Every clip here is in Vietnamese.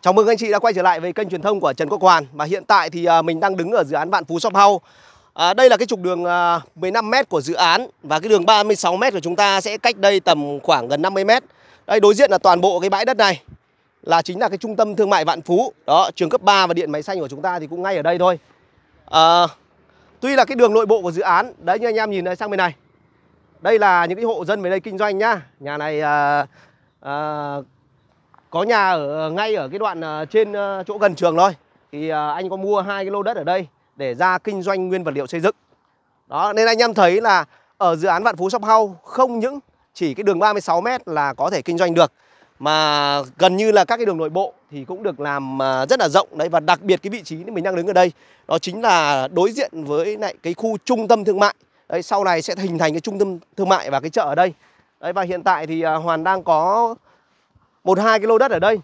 Chào mừng anh chị đã quay trở lại với kênh truyền thông của Trần Quốc Hoàn Và hiện tại thì à, mình đang đứng ở dự án Vạn Phú Shop House à, Đây là cái trục đường 15m à, của dự án Và cái đường 36m của chúng ta sẽ cách đây tầm khoảng gần 50m Đây đối diện là toàn bộ cái bãi đất này Là chính là cái trung tâm thương mại Vạn Phú Đó, trường cấp 3 và điện máy xanh của chúng ta thì cũng ngay ở đây thôi à, Tuy là cái đường nội bộ của dự án Đấy như anh em nhìn này, sang bên này Đây là những cái hộ dân về đây kinh doanh nhá Nhà này à, à, có nhà ở ờ, ngay ở cái đoạn ờ, trên ờ, chỗ gần trường thôi thì anh có mua hai cái lô đất ở đây để ra kinh doanh nguyên vật liệu xây dựng đó nên anh em thấy là ở dự án Vạn Phú Sóc Hau không những chỉ cái đường 36 m là có thể kinh doanh được mà gần như là các cái đường nội bộ thì cũng được làm rất là rộng đấy và đặc biệt cái vị trí mình đang đứng ở đây đó chính là đối diện với lại cái khu trung tâm thương mại đấy sau này sẽ hình thành cái trung tâm thương mại và cái chợ ở đây đấy và hiện tại thì Hoàn đang có một hai cái lô đất ở đây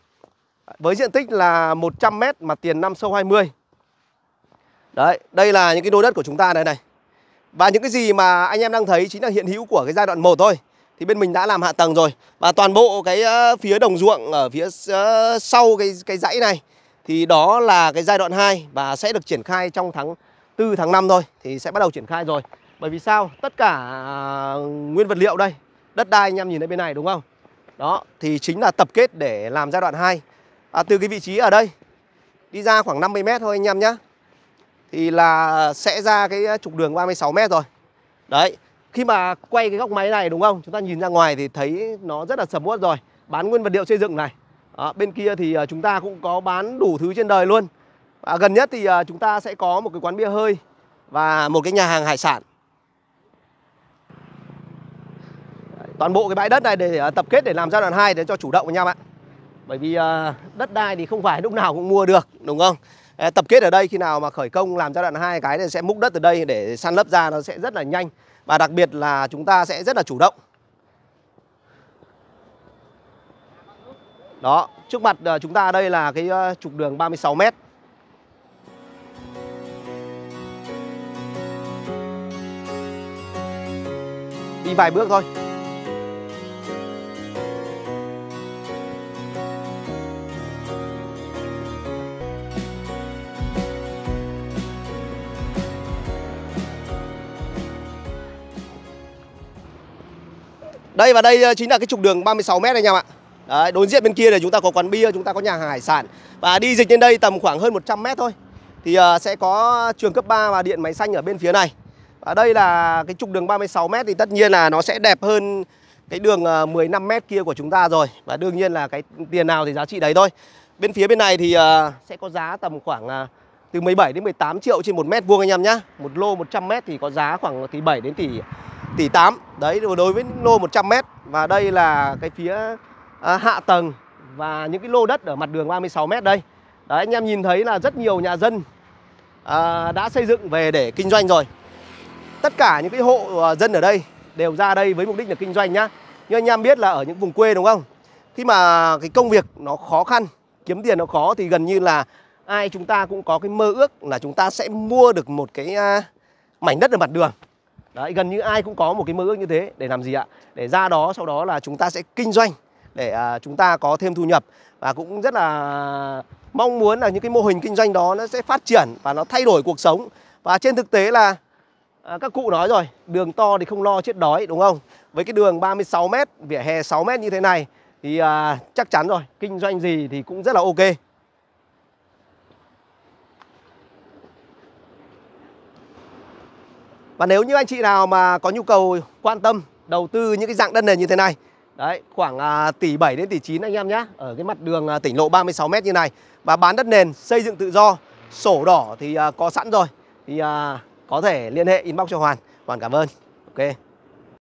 với diện tích là 100 m mà tiền năm sâu 20. Đấy, đây là những cái lô đất của chúng ta đây này. Và những cái gì mà anh em đang thấy chính là hiện hữu của cái giai đoạn 1 thôi. Thì bên mình đã làm hạ tầng rồi và toàn bộ cái ờ, phía đồng ruộng ở phía ờ, sau cái cái dãy này thì đó là cái giai đoạn 2 và sẽ được triển khai trong tháng 4 tháng 5 thôi thì sẽ bắt đầu triển khai rồi. Bởi vì sao? Tất cả ờ, nguyên vật liệu đây, đất đai anh em nhìn thấy bên này đúng không? Đó, thì chính là tập kết để làm giai đoạn 2 à, Từ cái vị trí ở đây Đi ra khoảng 50 mét thôi anh em nhé Thì là sẽ ra cái trục đường 36 mét rồi Đấy, khi mà quay cái góc máy này đúng không? Chúng ta nhìn ra ngoài thì thấy nó rất là sầm uất rồi Bán nguyên vật liệu xây dựng này à, Bên kia thì à, chúng ta cũng có bán đủ thứ trên đời luôn à, Gần nhất thì à, chúng ta sẽ có một cái quán bia hơi Và một cái nhà hàng hải sản toàn bộ cái bãi đất này để ờ, tập kết để làm giai đoạn 2 để cho chủ động với nhau ạ. Bởi vì ờ, đất đai thì không phải lúc nào cũng mua được, đúng không? Ờ, tập kết ở đây khi nào mà khởi công làm giai đoạn 2 cái thì sẽ múc đất từ đây để san lấp ra nó sẽ rất là nhanh và đặc biệt là chúng ta sẽ rất là chủ động. Đó, trước mặt chúng ta đây là cái trục đường 36 m. Đi vài bước thôi Đây và đây ờ, chính là cái trục đường 36 m anh em ạ. Đấy, đối diện bên kia là chúng ta có quán bia, chúng ta có nhà hàng hải sản và đi dịch trên đây tầm khoảng hơn 100 m thôi. Thì ờ, sẽ có trường cấp 3 và điện máy xanh ở bên phía này. Và đây là cái trục đường 36 m thì tất nhiên là nó sẽ đẹp hơn cái đường 15 ờ, m kia của chúng ta rồi và đương nhiên là cái tiền nào thì giá trị đấy thôi. Bên phía bên này thì sẽ có giá tầm khoảng uh, từ 17 đến 18 triệu trên một mét vuông anh em nhá. Một lô 100 m thì có giá khoảng tỷ 7 đến tỷ tỷ 8 đấy đối với những lô 100m và đây là cái phía à, hạ tầng và những cái lô đất ở mặt đường 36m đây đấy anh em nhìn thấy là rất nhiều nhà dân à, đã xây dựng về để kinh doanh rồi tất cả những cái hộ à, dân ở đây đều ra đây với mục đích là kinh doanh nhá như anh em biết là ở những vùng quê đúng không khi mà cái công việc nó khó khăn kiếm tiền nó khó thì gần như là ai chúng ta cũng có cái mơ ước là chúng ta sẽ mua được một cái à, mảnh đất ở mặt đường Đấy, gần như ai cũng có một cái mơ ước như thế để làm gì ạ? Để ra đó sau đó là chúng ta sẽ kinh doanh để à, chúng ta có thêm thu nhập và cũng rất là mong muốn là những cái mô hình kinh doanh đó nó sẽ phát triển và nó thay đổi cuộc sống. Và trên thực tế là à, các cụ nói rồi, đường to thì không lo chết đói đúng không? Với cái đường 36 m, vỉa hè 6 m như thế này thì à, chắc chắn rồi, kinh doanh gì thì cũng rất là ok. Và nếu như anh chị nào mà có nhu cầu quan tâm đầu tư những cái dạng đất nền như thế này Đấy, khoảng à, tỷ 7 đến tỷ 9 anh em nhé Ở cái mặt đường à, tỉnh lộ 36m như này Và bán đất nền, xây dựng tự do, sổ đỏ thì à, có sẵn rồi Thì à, có thể liên hệ inbox cho Hoàn Hoàn cảm ơn Ok